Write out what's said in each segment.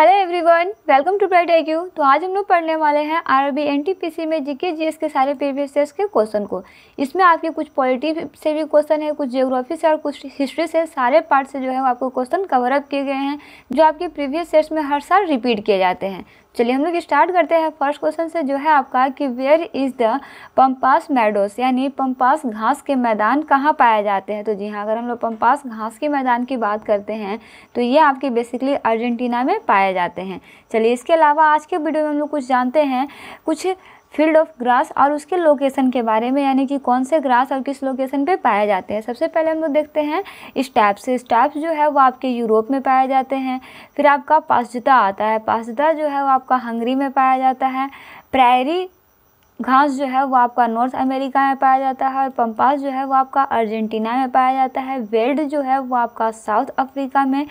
hello everyone welcome to bright I Q तो आज हम लोग पढ़ने वाले हैं आरबी एनटीपीसी में जीके जीएस के सारे प्रीवियस ईयर्स के क्वेश्चन को इसमें आपके कुछ पॉलिटी से भी क्वेश्चन है कुछ जियोग्राफी से और कुछ हिस्ट्री से सारे पार्ट से जो है वो आपको क्वेश्चन कवर अप किए गए हैं जो आपके प्रीवियस ईयर्स में हर साल रिपीट किए जाते हैं चलिए हम लोग स्टार्ट करते हैं फर्स्ट क्वेश्चन से जो है आपका कि where is the pampas meadows यानी पम्पास घास के मैदान कहाँ पाए जाते हैं तो जी हाँ अगर हम लोग पम्पास घास के मैदान की बात करते हैं तो ये आपके बेसिकली अर्जेंटीना में पाए जाते हैं चलिए इसके अलावा आज के वीडियो में हम लोग कुछ जानते हैं कुछ फील्ड ऑफ ग्रास और उसके लोकेशन के बारे में यानी कि कौन से ग्रास और किस लोकेशन पे पाए जाते हैं सबसे पहले हम लोग देखते हैं स्टैप्स स्टैप्स जो है वो आपके यूरोप में पाए जाते हैं फिर आपका पासजुता आता है पासजुता जो है वो आपका हंगरी में पाया जाता है प्रायरी घास जो है वो आपका नॉर्थ अमेरिका में पाया जाता है और पंपास जो है वो आपका अर्जेंटीना में पाया जाता है वेल्ड जो है वो आपका साउथ अफ्रीका में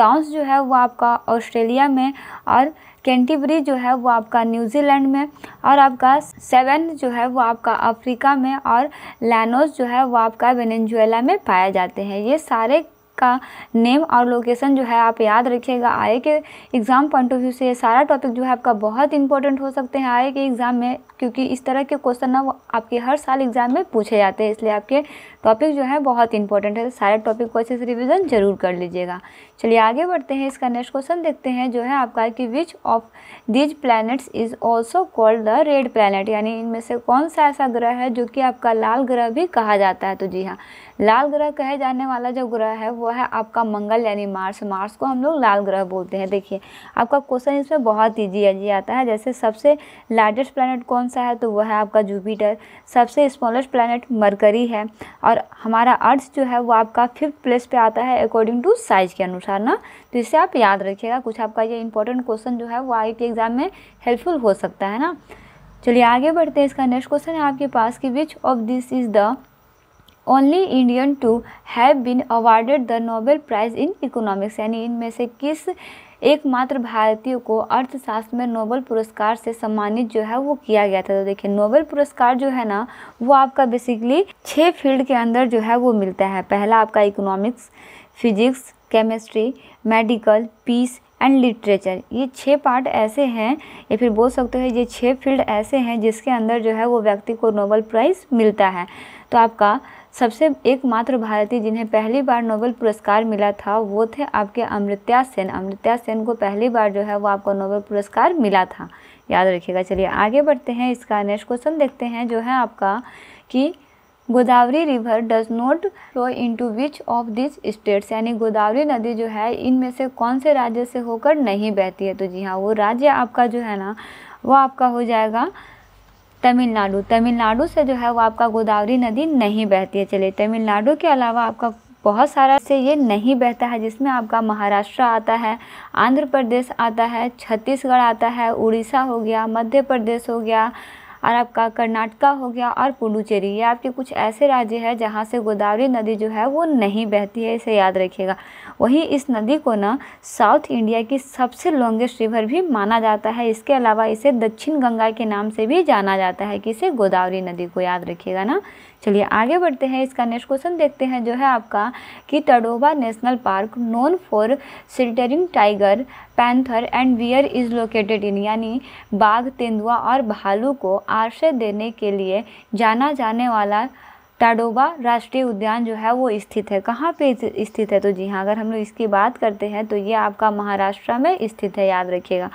डांस जो है वो आपका ऑस्ट्रेलिया में और कैंटीबरी जो है वो आपका न्यूजीलैंड में और आपका सेवन जो है वो आपका अफ्रीका में और लैनोस जो है वो आपका वेनेजुएला में पाए जाते हैं ये सारे का नेम और लोकेशन जो है आप याद रखिएगा आए के एग्ज़ाम पॉइंट ऑफ व्यू से सारा टॉपिक जो है आपका बहुत इंपॉर्टेंट हो सकते हैं आए के एग्ज़ाम में क्योंकि इस तरह के क्वेश्चन ना वो आपके हर साल एग्ज़ाम में पूछे जाते हैं इसलिए आपके टॉपिक जो है बहुत इंपॉर्टेंट है सारे टॉपिक को अच्छे से रिविज़न जरूर कर लीजिएगा चलिए आगे बढ़ते हैं इसका नेक्स्ट क्वेश्चन देखते हैं जो है आपका कि which of these planets is also called the red planet यानी इनमें से कौन सा ऐसा ग्रह है जो कि आपका लाल ग्रह भी कहा जाता है तो जी हाँ लाल ग्रह कहे जाने वाला जो ग्रह है वो है आपका मंगल यानी मार्स मार्स को हम लोग लाल ग्रह बोलते हैं देखिए आपका क्वेश्चन इसमें बहुत ईजी ईजी आता है जैसे सबसे लार्जेस्ट प्लानट कौन सा है तो वह है आपका जूपीटर सबसे स्मॉलेस्ट प्लानट मरकरी है और हमारा अर्थ जो है वो आपका फिफ्थ प्लेस पर आता है अकॉर्डिंग टू साइज के अनुसार ना तो इसे आप याद रखिएगा कुछ आपका ये इंपॉर्टेंट क्वेश्चन जो है वो आई के एग्ज़ाम में हेल्पफुल हो सकता है ना चलिए आगे बढ़ते हैं इसका नेक्स्ट क्वेश्चन है आपके पास कि which of this is the only Indian to have been awarded the nobel prize in economics यानी इनमें से किस एकमात्र भारतीय को अर्थशास्त्र में नोबल पुरस्कार से सम्मानित जो है वो किया गया था तो देखिए नोबेल पुरस्कार जो है ना वो आपका बेसिकली छः फील्ड के अंदर जो है वो मिलता है पहला आपका economics physics chemistry medical peace and literature ये छः पार्ट ऐसे हैं या फिर बोल सकते हैं ये छः फील्ड ऐसे हैं जिसके अंदर जो है वो व्यक्ति को नोबल प्राइज़ मिलता है तो आपका सबसे एकमात्र भारतीय जिन्हें पहली बार नोबेल पुरस्कार मिला था वो थे आपके अमृत्या सेन अमृत्या सेन को पहली बार जो है वो आपको नोबेल पुरस्कार मिला था याद रखिएगा चलिए आगे बढ़ते हैं इसका नेक्स्ट क्वेश्चन देखते हैं जो है आपका कि Godavari river does not flow into which of this states यानी गोदावरी नदी जो है इनमें से कौन से राज्य से होकर नहीं बहती है तो जी हाँ वो राज्य आपका जो है ना वो आपका हो जाएगा तमिलनाडु तमिलनाडु से जो है वो आपका गोदावरी नदी नहीं बहती है चलिए तमिलनाडु के अलावा आपका बहुत सारा से ये नहीं बहता है जिसमें आपका महाराष्ट्र आता है आंध्र प्रदेश आता है छत्तीसगढ़ आता है उड़ीसा हो गया मध्य प्रदेश हो गया और आपका कर्नाटका हो गया और पुडुचेरी ये आपके कुछ ऐसे राज्य हैं जहाँ से गोदावरी नदी जो है वो नहीं बहती है इसे याद रखिएगा वहीं इस नदी को ना साउथ इंडिया की सबसे लॉन्गेस्ट रिवर भी माना जाता है इसके अलावा इसे दक्षिण गंगा के नाम से भी जाना जाता है कि इसे गोदावरी नदी को याद रखिएगा ना चलिए आगे बढ़ते हैं इसका नेक्स्ट क्वेश्चन देखते हैं जो है आपका कि Tadoba national park known for sheltering tiger panther and where is located in यानी बाघ तेंदुआ और भालू को आश्रय देने के लिए जाना जाने वाला टाडोबा राष्ट्रीय उद्यान जो है वो स्थित है कहाँ पे स्थित है तो जी हाँ अगर हम लोग इसकी बात करते हैं तो ये आपका महाराष्ट्र में स्थित है याद रखिएगा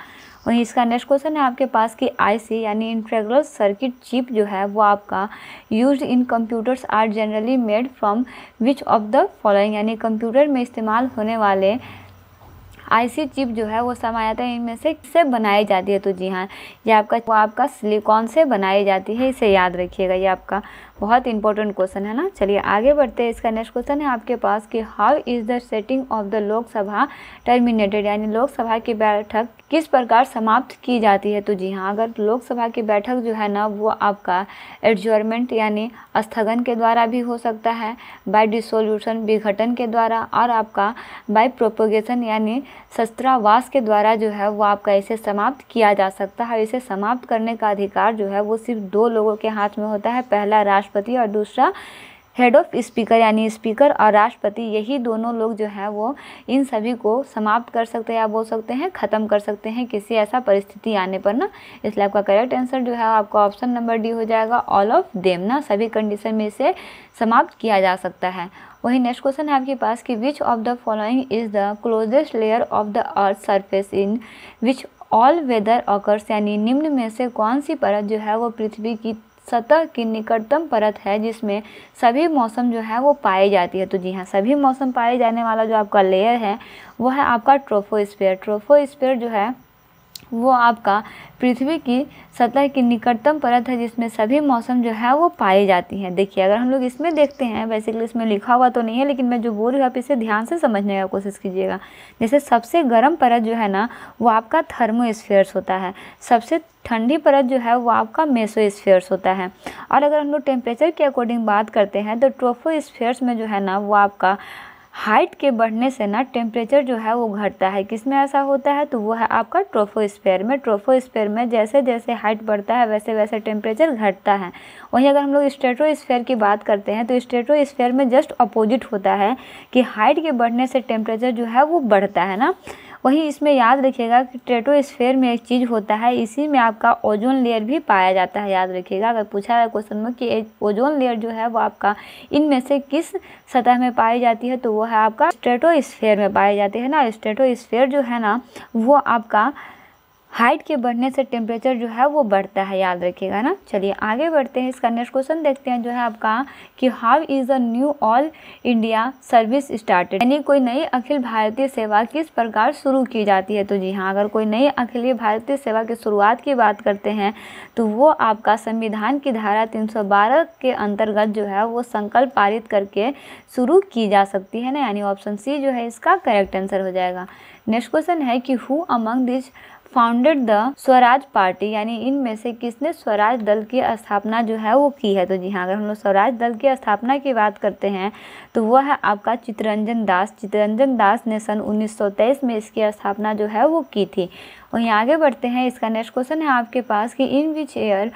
वहीं इसका नेक्स्ट क्वेश्चन है आपके पास कि आईसी यानी इंट्रेगुलर सर्किट चिप जो है वो आपका use in computers are generally made from which of the following यानी कंप्यूटर में इस्तेमाल होने वाले आईसी चिप जो है वो है इनमें से किससे बनाई जाती है तो जी हाँ ये आपका वो आपका सिलिकॉन से बनाई जाती है इसे याद रखिएगा ये आपका बहुत इंपॉर्टेंट क्वेश्चन है ना चलिए आगे बढ़ते हैं इसका नेक्स्ट क्वेश्चन है आपके पास कि how is the sitting of the Lok Sabha terminated यानी लोकसभा की बैठक किस प्रकार समाप्त की जाती है तो जी हाँ अगर लोकसभा की बैठक जो है ना वो आपका एडजॉर्मेंट यानी स्थगन के द्वारा भी हो सकता है बाय डिसोल्यूशन विघटन के द्वारा और आपका बाय प्रोपोगेशन यानी शस्त्रावास के द्वारा जो है वो आपका इसे समाप्त किया जा सकता है इसे समाप्त करने का अधिकार जो है वो सिर्फ दो लोगों के हाथ में होता है पहला राष्ट्र राष्ट्रपति और दूसरा हेड ऑफ स्पीकर यानी स्पीकर और राष्ट्रपति यही दोनों लोग जो हैं वो इन सभी को समाप्त कर सकते हैं या बोल सकते हैं ख़त्म कर सकते हैं किसी ऐसा परिस्थिति आने पर ना इसलिए आपका करेक्ट आंसर जो है आपका ऑप्शन नंबर डी हो जाएगा ऑल ऑफ देम ना सभी कंडीशन में इसे समाप्त किया जा सकता है वही नेक्स्ट क्वेश्चन है आपके पास कि which of the following is the closest layer of the earth surface in which all weather occurs यानी निम्न में से कौन सी परत जो है वो पृथ्वी की सतह की निकटतम परत है जिसमें सभी मौसम जो है वो पाई जाती है तो जी हाँ सभी मौसम पाए जाने वाला जो आपका लेयर है वो है आपका ट्रोफोस्फीयर ट्रोफोस्फीयर जो है वो आपका पृथ्वी की सतह की निकटतम परत है जिसमें सभी मौसम जो है वो पाई जाती हैं देखिए अगर हम लोग इसमें देखते हैं बेसिकली इसमें लिखा हुआ तो नहीं है लेकिन मैं जो बोल रही हूँ आप इसे ध्यान से समझने का कोशिश कीजिएगा जैसे सबसे गर्म परत जो है ना वो आपका थर्मोस्फेयर्स होता है सबसे ठंडी परत जो है वो आपका मेसोस्फेयर्स होता है और अगर हम लोग टेम्परेचर के अकॉर्डिंग बात करते हैं तो ट्रोफोस्फेयर्स में जो है ना वो आपका हाइट के बढ़ने से ना टेम्परेचर जो है वो घटता है किस में ऐसा होता है तो वो है आपका ट्रोफोस्फेयर में ट्रोफोस्फेयर में जैसे जैसे हाइट बढ़ता है वैसे वैसे टेम्परेचर घटता है वहीं अगर हम लोग स्टेट्रोस्फेयर की बात करते हैं तो स्टेट्रोस्फेयर में जस्ट अपोजिट होता है कि हाइट के बढ़ने से टेम्परेचर जो है वो बढ़ता है ना वहीं इसमें याद रखिएगा कि ट्रेटोस्फेयर में एक चीज़ होता है इसी में आपका ओजोन लेयर भी पाया जाता है याद रखिएगा अगर पूछा है क्वेश्चन में कि ओजोन लेयर जो है वो आपका इनमें से किस सतह में पाई जाती है तो वो है आपका स्ट्रेटोस्फेयर में पाई जाती है ना स्ट्रेटोस्फेयर जो है ना वो आपका हाइट के बढ़ने से टेम्परेचर जो है वो बढ़ता है याद रखिएगा ना चलिए आगे बढ़ते हैं इसका नेक्स्ट क्वेश्चन देखते हैं जो है आपका कि how is the new all India service started यानी कोई नई अखिल भारतीय सेवा किस प्रकार शुरू की जाती है तो जी हाँ अगर कोई नई अखिल भारतीय सेवा की शुरुआत की बात करते हैं तो वो आपका संविधान की धारा तीन के अंतर्गत जो है वो संकल्प पारित करके शुरू की जा सकती है ना यानी ऑप्शन सी जो है इसका करेक्ट आंसर हो जाएगा नेक्स्ट क्वेश्चन है कि who among this founded the Swaraj party यानी इनमें से किसने स्वराज दल की स्थापना जो है वो की है तो जी हाँ अगर हम लोग स्वराज दल की स्थापना की बात करते हैं तो वह है आपका चितरंजन दास चित्रंजन दास ने सन 1923 में इसकी स्थापना जो है वो की थी और यहाँ आगे बढ़ते हैं इसका नेक्स्ट क्वेश्चन है आपके पास कि in which year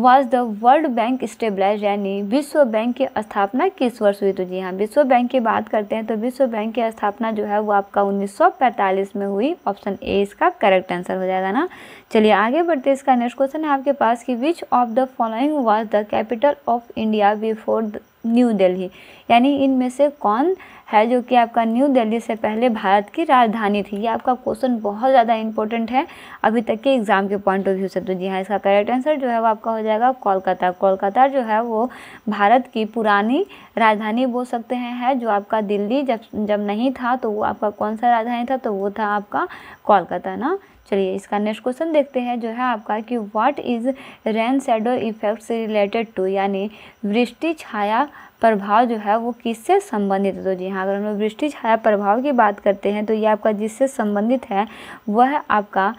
was the World Bank established यानी विश्व बैंक की स्थापना किस वर्ष हुई तो जी हाँ विश्व बैंक की बात करते हैं तो विश्व बैंक की स्थापना जो है वो आपका 1945 में हुई ऑप्शन ए इसका करेक्ट आंसर हो जाएगा ना चलिए आगे बढ़ते इसका नेक्स्ट क्वेश्चन है आपके पास कि which of the following was the capital of India before New Delhi यानी इनमें से कौन है जो कि आपका न्यू दिल्ली से पहले भारत की राजधानी थी ये आपका क्वेश्चन बहुत ज़्यादा इंपॉर्टेंट है अभी तक के एग्ज़ाम के पॉइंट ऑफ व्यू से तो जी हाँ इसका करेक्ट आंसर जो है वो आपका हो जाएगा कोलकाता कोलकाता जो है वो भारत की पुरानी राजधानी बोल सकते हैं है जो आपका दिल्ली जब जब नहीं था तो वो आपका कौन सा राजधानी था तो वो था आपका कोलकाता ना चलिए इसका नेक्स्ट क्वेश्चन देखते हैं जो है आपका कि what is rain shadow effect से रिलेटेड टू यानी वृष्टि छाया प्रभाव जो है वो किससे संबंधित है तो जी हाँ अगर हम लोग वृष्टि छाया प्रभाव की बात करते हैं तो ये आपका जिससे संबंधित है वह आपका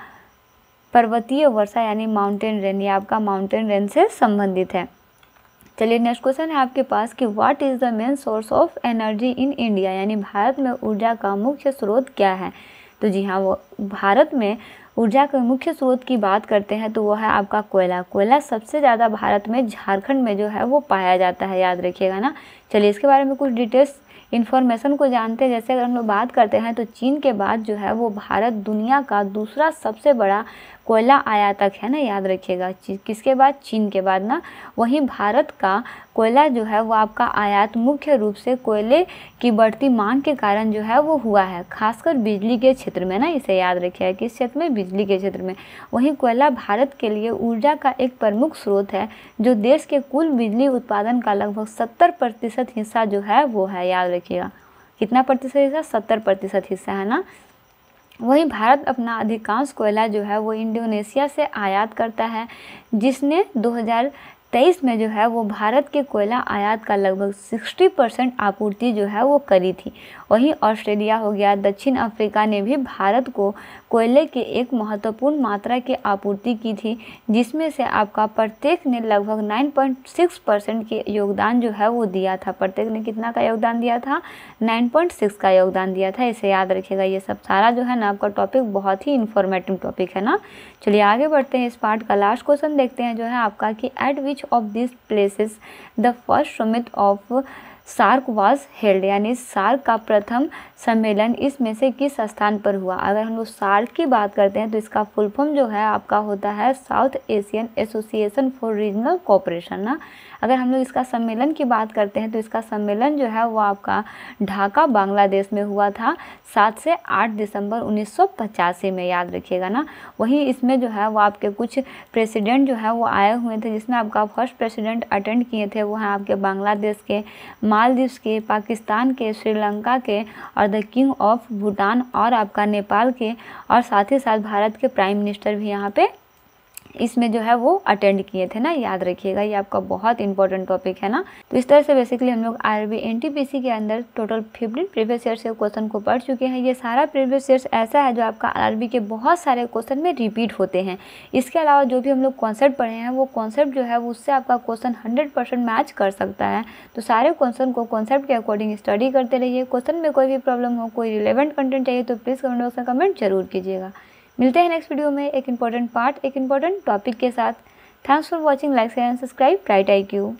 पर्वतीय वर्षा यानी माउंटेन रेन ये आपका माउंटेन रेन से संबंधित है चलिए नेक्स्ट क्वेश्चन है आपके पास कि what is the main source of energy in India यानी भारत में ऊर्जा का मुख्य स्रोत क्या है तो जी हाँ वो भारत में ऊर्जा के मुख्य स्रोत की बात करते हैं तो वो है आपका कोयला कोयला सबसे ज़्यादा भारत में झारखंड में जो है वो पाया जाता है याद रखिएगा ना चलिए इसके बारे में कुछ डिटेल्स इन्फॉर्मेशन को जानते हैं जैसे अगर हम लोग बात करते हैं तो चीन के बाद जो है वो भारत दुनिया का दूसरा सबसे बड़ा कोयला आयातक है ना याद रखिएगा किसके बाद चीन के बाद ना वहीं भारत का कोयला जो है वो आपका आयात मुख्य रूप से कोयले की बढ़ती मांग के कारण जो है वो हुआ है खासकर बिजली के क्षेत्र में ना इसे याद रखिएगा किस क्षेत्र में बिजली के क्षेत्र में वहीं कोयला भारत के लिए ऊर्जा का एक प्रमुख स्रोत है जो देश के कुल बिजली उत्पादन का लगभग सत्तर प्रतिशत हिस्सा जो है वो है याद रखिएगा कितना प्रतिशत हिस्सा सत्तर प्रतिशत हिस्सा है ना वहीं भारत अपना अधिकांश कोयला जो है वो इंडोनेशिया से आयात करता है जिसने तेईस में जो है वो भारत के कोयला आयात का लगभग 60 परसेंट आपूर्ति जो है वो करी थी वहीं ऑस्ट्रेलिया हो गया दक्षिण अफ्रीका ने भी भारत को कोयले की एक महत्वपूर्ण मात्रा की आपूर्ति की थी जिसमें से आपका प्रत्येक ने लगभग 9.6 परसेंट के योगदान जो है वो दिया था प्रत्येक ने कितना का योगदान दिया था नाइन का योगदान दिया था इसे याद रखिएगा ये सब सारा जो है ना आपका टॉपिक बहुत ही इन्फॉर्मेटिव टॉपिक है ना चलिए आगे बढ़ते हैं इस पार्ट का लास्ट क्वेश्चन देखते हैं जो है आपका कि at which of these places the first summit of SAARC was held यानी सार्क का प्रथम सम्मेलन इसमें से किस स्थान पर हुआ अगर हम लोग सार्क की बात करते हैं तो इसका फुल फॉर्म जो है आपका होता है South Asian Association for Regional Cooperation ना अगर हम लोग इसका सम्मेलन की बात करते हैं तो इसका सम्मेलन जो है वो आपका ढाका बांग्लादेश में हुआ था सात से आठ दिसंबर उन्नीस में याद रखिएगा ना वहीं इसमें जो है वो आपके कुछ प्रेसिडेंट जो है वो आए हुए थे जिसमें आपका फर्स्ट प्रेसिडेंट अटेंड किए थे वो हैं आपके बांग्लादेश के मा मालदीव्स के पाकिस्तान के श्रीलंका के और द किंग ऑफ भूटान और आपका नेपाल के और साथ ही साथ भारत के प्राइम मिनिस्टर भी यहाँ पे इसमें जो है वो अटेंड किए थे ना याद रखिएगा ये आपका बहुत इंपॉर्टेंट टॉपिक है ना तो इस तरह से बेसिकली हम लोग R B N T P C के अंदर टोटल फिफ्टीन प्रीवियस ईयर से क्वेश्चन को पढ़ चुके हैं ये सारा प्रीवियस ईयर ऐसा है जो आपका आर बी के बहुत सारे क्वेश्चन में रिपीट होते हैं इसके अलावा जो भी हम लोग कॉन्सेप्ट पढ़े हैं वो कॉन्सेप्ट जो है उससे आपका क्वेश्चन हंड्रेड परसेंट मैच कर सकता है तो सारे क्वेश्चन को कॉन्सेप्ट के अकॉर्डिंग स्टडी करते रहिए क्वेश्चन में कोई भी प्रॉब्लम हो कोई रिलेवेंट कंटेंट चाहिए तो प्लीज़ कमेंट बॉक्स में कमेंट जरूर कीजिएगा मिलते हैं नेक्स्ट वीडियो में एक इंपॉर्टेंट पार्ट एक इंपॉर्टेंट टॉपिक के साथ thanks for watching like and subscribe right I Q